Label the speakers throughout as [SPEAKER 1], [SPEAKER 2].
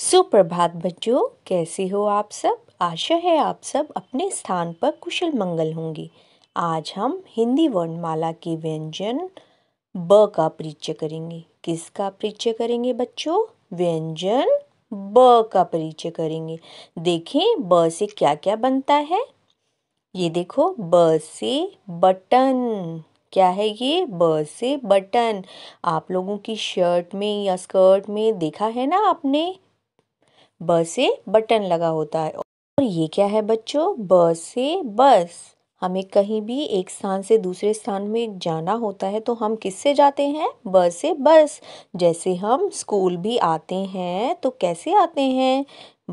[SPEAKER 1] सुप्रभात बच्चों कैसे हो आप सब आशा है आप सब अपने स्थान पर कुशल मंगल होंगे आज हम हिंदी वर्णमाला के व्यंजन ब का परिचय करेंगे किसका परिचय करेंगे बच्चों व्यंजन ब का परिचय करेंगे देखें ब से क्या क्या बनता है ये देखो ब से बटन क्या है ये ब से बटन आप लोगों की शर्ट में या स्कर्ट में देखा है ना आपने ब से बटन लगा होता है और ये क्या है बच्चों ब से बस हमें कहीं भी एक स्थान से दूसरे स्थान में जाना होता है तो हम किससे जाते हैं बस से बस जैसे हम स्कूल भी आते हैं तो कैसे आते हैं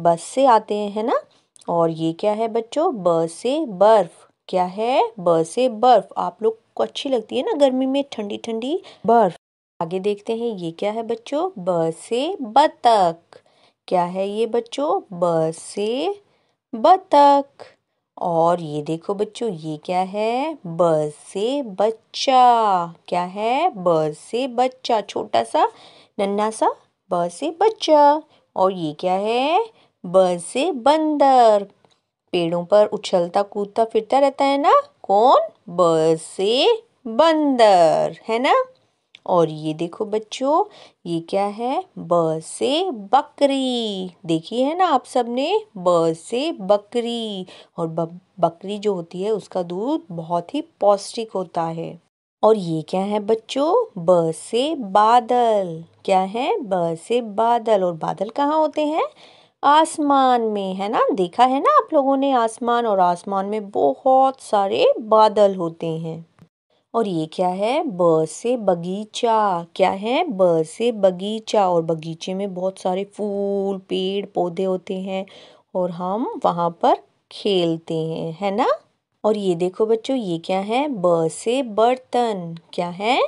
[SPEAKER 1] बस से आते हैं ना और ये क्या है बच्चों बस से बर्फ क्या है बस से बर्फ आप लोग आपको अच्छी लगती है ना गर्मी में ठंडी ठंडी बर्फ आगे देखते हैं ये क्या है बच्चों ब से बतख क्या है ये बच्चों ब से बतख और ये देखो बच्चों ये क्या है ब से बच्चा क्या है ब से बच्चा छोटा सा नन्ना सा ब से बच्चा और ये क्या है ब से बंदर पेड़ों पर उछलता कूदता फिरता रहता है ना कौन बसे बंदर है ना और ये देखो बच्चों ये क्या है ब से बकरी देखी है ना आप सबने ब से बकरी और बकरी जो होती है उसका दूध बहुत ही पौष्टिक होता है और ये क्या है बच्चों ब से बादल क्या है ब से बादल और बादल कहाँ होते हैं आसमान में है ना देखा है ना आप लोगों ने आसमान और आसमान में बहुत सारे बादल होते हैं और ये क्या है ब से बगीचा क्या है ब से बगीचा और बगीचे में बहुत सारे फूल पेड़ पौधे होते हैं और हम वहाँ पर खेलते हैं है ना और ये देखो बच्चों ये क्या है ब से बर्तन क्या है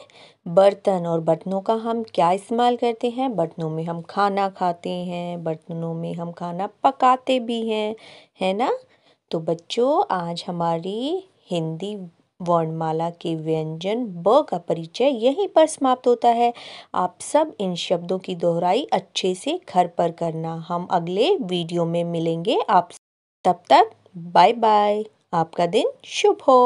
[SPEAKER 1] बर्तन और बर्तनों का हम क्या इस्तेमाल करते हैं बर्तनों में हम खाना खाते हैं बर्तनों में हम खाना पकाते भी हैं है ना तो बच्चों आज हमारी हिंदी वर्णमाला के व्यंजन ब का परिचय यहीं पर समाप्त होता है आप सब इन शब्दों की दोहराई अच्छे से घर पर करना हम अगले वीडियो में मिलेंगे आप तब तक बाय बाय आपका दिन शुभ हो